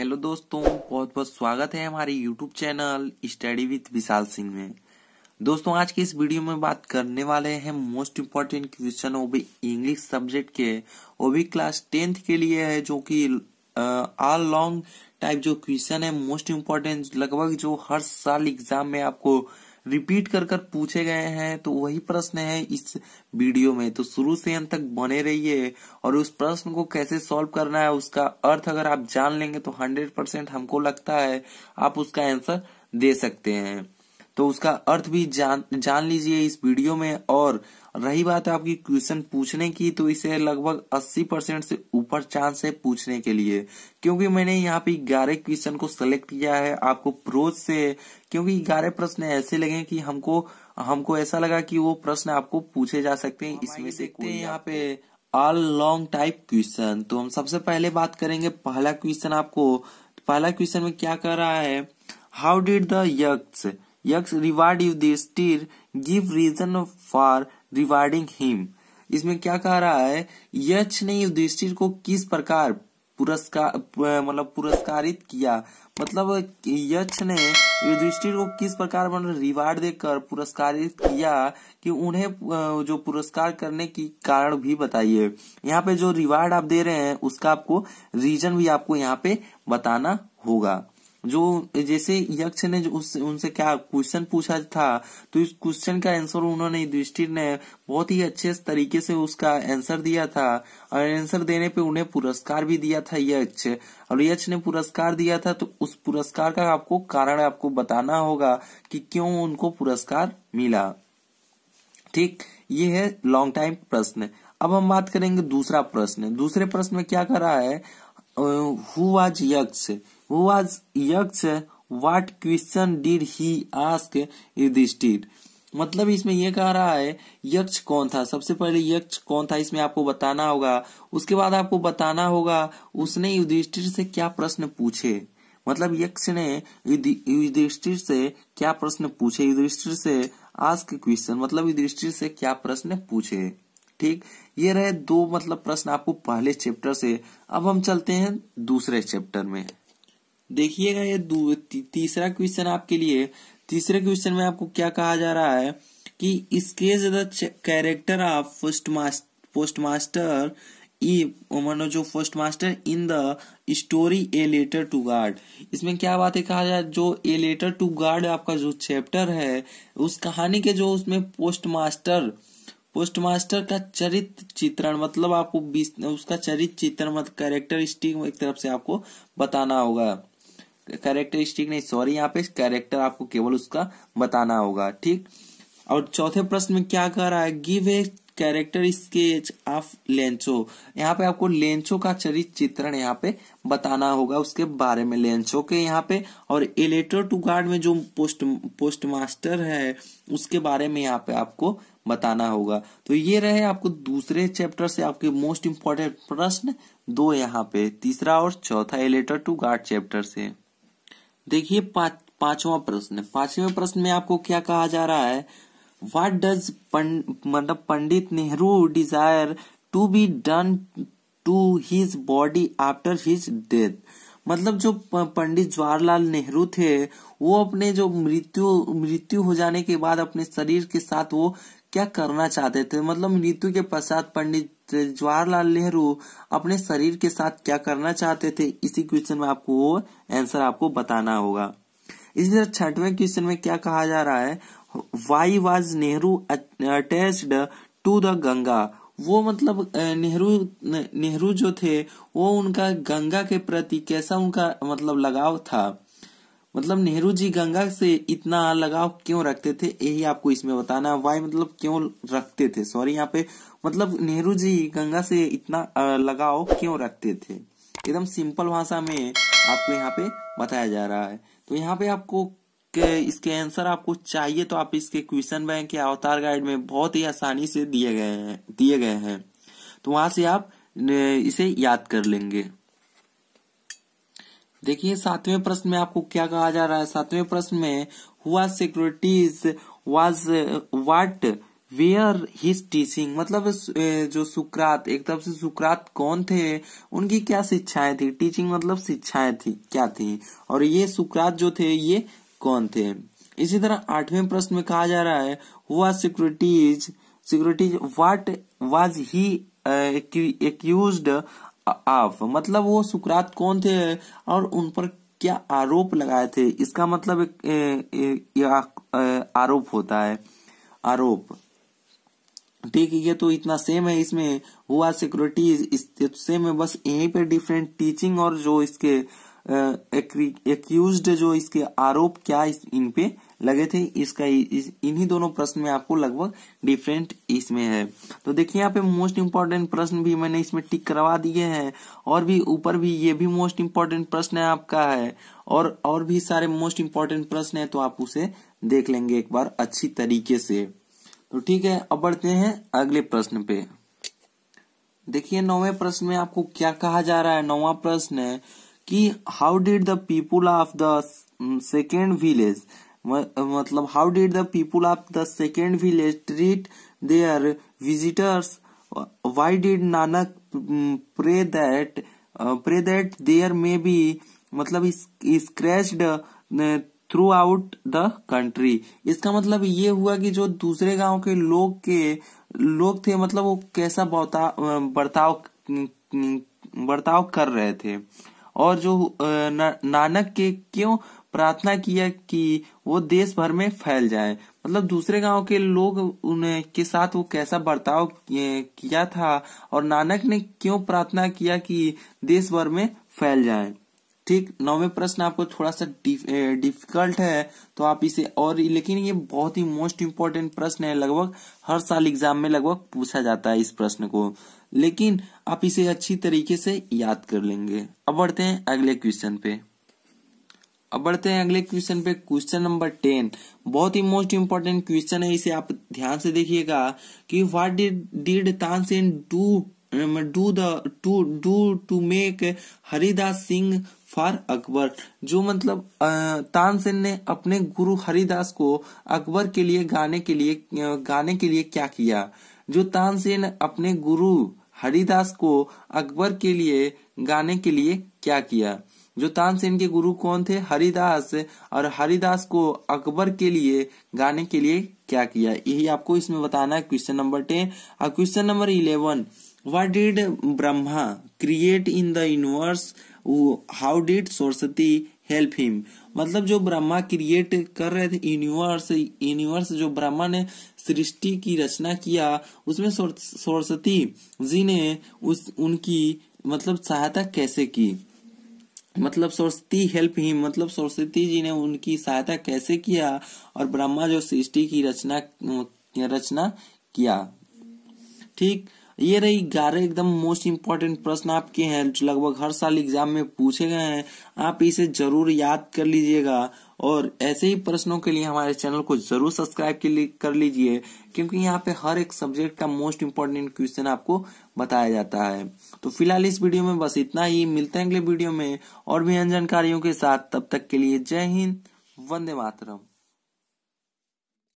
Hello दोस्तों बहुत बहुत स्वागत है हमारे YouTube channel study with Vishal Singh में दोस्तों आज के इस वीडियो में बात करने वाले हैं मोस्ट इम्पोर्टेंट क्वेश्चन वो भी इंग्लिश सब्जेक्ट के वो भी क्लास टेंथ के लिए है जो कि ऑल लॉन्ग टाइप जो क्वेश्चन है मोस्ट इम्पोर्टेंट लगभग जो हर साल एग्जाम में आपको रिपीट कर कर पूछे गए हैं तो वही प्रश्न है इस वीडियो में तो शुरू से अंत तक बने रहिए और उस प्रश्न को कैसे सॉल्व करना है उसका अर्थ अगर आप जान लेंगे तो हंड्रेड परसेंट हमको लगता है आप उसका आंसर दे सकते हैं तो उसका अर्थ भी जान जान लीजिए इस वीडियो में और रही बात है आपकी क्वेश्चन पूछने की तो इसे लगभग 80 परसेंट से ऊपर चांस है पूछने के लिए क्योंकि मैंने यहाँ पे ग्यारह क्वेश्चन को सिलेक्ट किया है आपको प्रोज से क्योंकि ग्यारह प्रश्न ऐसे लगे कि हमको हमको ऐसा लगा कि वो प्रश्न आपको पूछे जा सकते हैं हाँ, इसमें से देखते हैं यहाँ पे ऑल लॉन्ग टाइप क्वेश्चन तो हम सबसे पहले बात करेंगे पहला क्वेश्चन आपको पहला क्वेश्चन में क्या कर रहा है how did the Yaksha Yaksha reward Yudhishthir give reason for rewarding him इसमें क्या कह रहा है यक्ष ने युधिष्ठिर को किस प्रकार पुरस्कार मतलब पुरस्कारित किया मतलब यक्ष ने युधिष्ठिर को किस प्रकार मतलब रिवार्ड देकर पुरस्कारित किया कि उन्हें जो पुरस्कार करने की कारण भी बताइए यहाँ पे जो रिवार्ड आप दे रहे हैं उसका आपको रीजन भी आपको यहाँ पे बताना होगा जो जैसे यक्ष ने जो उस उनसे क्या क्वेश्चन पूछा था तो इस क्वेश्चन का आंसर उन्होंने युधिष्ठिर ने बहुत ही अच्छे तरीके से उसका आंसर दिया था और आंसर देने पे उन्हें पुरस्कार भी दिया था यक्ष और यक्ष ने पुरस्कार दिया था तो उस पुरस्कार का आपको कारण आपको बताना होगा कि क्यों उनको पुरस्कार मिला ठीक ये है लॉन्ग टाइम प्रश्न अब हम बात करेंगे दूसरा प्रश्न दूसरे प्रश्न में क्या करा है who uh, who was Yaksha? Who was Yaksha? What question did he ask Yudhishthir मतलब इसमें यह कह रहा है यक्ष कौन था सबसे पहले यक्ष कौन था इसमें आपको बताना होगा उसके बाद आपको बताना होगा उसने युधिष्ठिर से क्या प्रश्न पूछे मतलब यक्ष ने युधिष्ठिर से क्या प्रश्न पूछे युधिष्ठिर से आस्क क्वेश्चन मतलब युधिष्ठिर से क्या प्रश्न पूछे ठीक ये रहे दो मतलब प्रश्न आपको पहले चैप्टर से अब हम चलते हैं दूसरे चैप्टर में देखिएगा ये ती, तीसरा क्वेश्चन आपके लिए तीसरे क्वेश्चन में आपको क्या कहा जा रहा है कि इसके the character of first mast, post master मानो जो first master in the story a letter to God इसमें क्या बात है कहा जाए जो ए लेटर टू गार्ड आपका जो चैप्टर है उस कहानी के जो उसमें पोस्ट मास्टर पोस्टमास्टर का चरित्र चित्रण मतलब आपको उसका चरित्र चित्रण मतलब कैरेक्टरिस्टिक एक तरफ से आपको बताना होगा कैरेक्टरिस्टिक नहीं सॉरी यहाँ पे कैरेक्टर आपको केवल उसका बताना होगा ठीक और चौथे प्रश्न में क्या कह रहा है give a character sketch of Lencho यहाँ पे आपको लेंचो का चरित चित्रण यहाँ पे बताना होगा उसके बारे में लेंचो के यहाँ पे और इलेक्ट्रो टू गार्ड में जो पोस्ट पोस्ट मास्टर है उसके बारे में यहाँ पे आपको बताना होगा तो ये रहे आपको दूसरे चैप्टर से आपके मोस्ट इंपॉर्टेंट प्रश्न दो यहाँ पे तीसरा और चौथा इलेक्ट्रो टू गार्ड चैप्टर से देखिए पांचवा प्रश्न पांचवें प्रश्न में आपको क्या कहा जा रहा है what डज मतलब Pandit Nehru desire to be done to his body after his death मतलब जो पंडित जवाहरलाल नेहरू थे वो अपने जो मृत्यु मृत्यु हो जाने के बाद अपने शरीर के साथ वो क्या करना चाहते थे मतलब मृत्यु के पश्चात पंडित जवाहरलाल नेहरू अपने शरीर के साथ क्या करना चाहते थे इसी क्वेश्चन में आपको वो आंसर आपको बताना होगा इसी तरह छठवें क्वेश्चन में क्या कहा जा रहा है why was Nehru attach to the Ganga वो मतलब नेहरू uh, नेहरू जो थे वो उनका गंगा के प्रति कैसा उनका मतलब लगाव था मतलब नेहरू जी गंगा से इतना लगाव क्यों रखते थे यही आपको इसमें बताना है वाई मतलब क्यों रखते थे सॉरी यहाँ पे मतलब नेहरू जी गंगा से इतना uh, लगाव क्यों रखते थे एकदम सिंपल भाषा में आपको यहाँ पे बताया जा रहा है तो यहाँ पे आपको के इसके आंसर आपको चाहिए तो आप इसके क्वेश्चन बैंक या अवतार गाइड में बहुत ही आसानी से दिए गए हैं दिए गए हैं तो वहां से आप इसे याद कर लेंगे देखिए सातवें प्रश्न में आपको क्या कहा जा रहा है सातवें प्रश्न में हुआ Socrates was what were his teaching मतलब जो सुकरात एक तरफ से सुकरात कौन थे उनकी क्या शिक्षाएं थी टीचिंग मतलब शिक्षाएं थी क्या थी और ये सुकरात जो थे ये कौन थे इसी तरह आठवें प्रश्न में कहा जा रहा है हुआ Socrates Socrates what was he accused of मतलब वो सुकरात कौन थे और उन पर क्या आरोप लगाए थे इसका मतलब आरोप होता है आरोप ठीक है ये तो इतना सेम है इसमें हुआ सिक्योरिटीज इस सेम तो है बस यहीं पे डिफरेंट टीचिंग और जो इसके एक्यूज जो इसके आरोप क्या इस, इन पे लगे थे इसका इस, इन्हीं दोनों प्रश्न में आपको लगभग डिफरेंट इसमें है तो देखिए यहाँ पे मोस्ट इम्पोर्टेंट प्रश्न भी मैंने इसमें टिक करवा दिए हैं और भी ऊपर भी ये भी मोस्ट इम्पोर्टेंट प्रश्न है आपका है और और भी सारे मोस्ट इम्पोर्टेंट प्रश्न है तो आप उसे देख लेंगे एक बार अच्छी तरीके से तो ठीक है अब बढ़ते हैं अगले प्रश्न पे देखिए नौवे प्रश्न में आपको क्या कहा जा रहा है नौवा प्रश्न है कि how did the people of the second village मतलब how did the people of the second village treat their visitors why did Nanak pray that pray that there may be मतलब scattered throughout the country इसका मतलब ये हुआ कि जो दूसरे गांव के लोग के लोग थे मतलब वो कैसा बर्ताव बर्ताव कर रहे थे और जो नानक के क्यों प्रार्थना किया कि वो देश भर में फैल जाए मतलब दूसरे गांव के लोग उन्हें के साथ वो कैसा बर्ताव किया था और नानक ने क्यों प्रार्थना किया कि देश भर में फैल जाए ठीक नौवे प्रश्न आपको थोड़ा सा डिफिकल्ट है तो आप इसे और लेकिन ये बहुत ही मोस्ट इम्पोर्टेंट प्रश्न है लगभग हर साल एग्जाम में लगभग पूछा जाता है इस प्रश्न को लेकिन आप इसे अच्छी तरीके से याद कर लेंगे अब बढ़ते हैं अगले क्वेश्चन पे अब बढ़ते हैं अगले क्वेश्चन पे क्वेश्चन नंबर टेन बहुत ही मोस्ट इम्पोर्टेंट क्वेश्चन है इसे आप ध्यान से देखिएगा कि what did did Tansen do do the to do to make Haridas sing for Akbar जो मतलब तानसेन uh, ने अपने गुरु हरिदास को अकबर के लिए गाने के लिए uh, गाने के लिए क्या किया जो तानसेन अपने गुरु हरिदास को अकबर के लिए गाने के लिए क्या किया जो तानसेन के गुरु कौन थे हरिदास और हरिदास को अकबर के लिए गाने के लिए क्या किया यही आपको इसमें बताना है क्वेश्चन नंबर टेन और question number eleven what did Brahma create in the universe how did Saraswati help him मतलब जो ब्रह्मा क्रिएट कर रहे थे यूनिवर्स यूनिवर्स जो ब्रह्मा ने सृष्टि की रचना किया उसमें सरस्वती जी ने उस उनकी मतलब सहायता कैसे की मतलब सरस्वती हेल्प ही मतलब सरस्वती जी ने उनकी सहायता कैसे किया और ब्रह्मा जो सृष्टि की रचना रचना किया ठीक ये रही ग्यारह एकदम मोस्ट इम्पोर्टेंट प्रश्न आपके हैं जो लगभग हर साल एग्जाम में पूछे गए हैं आप इसे जरूर याद कर लीजिएगा और ऐसे ही प्रश्नों के लिए हमारे चैनल को जरूर सब्सक्राइब कर लीजिए क्योंकि यहाँ पे हर एक सब्जेक्ट का मोस्ट इम्पोर्टेंट क्वेश्चन आपको बताया जाता है तो फिलहाल इस वीडियो में बस इतना ही मिलते हैं अगले वीडियो में और भी अन जानकारियों के साथ तब तक के लिए जय हिंद वंदे मातरम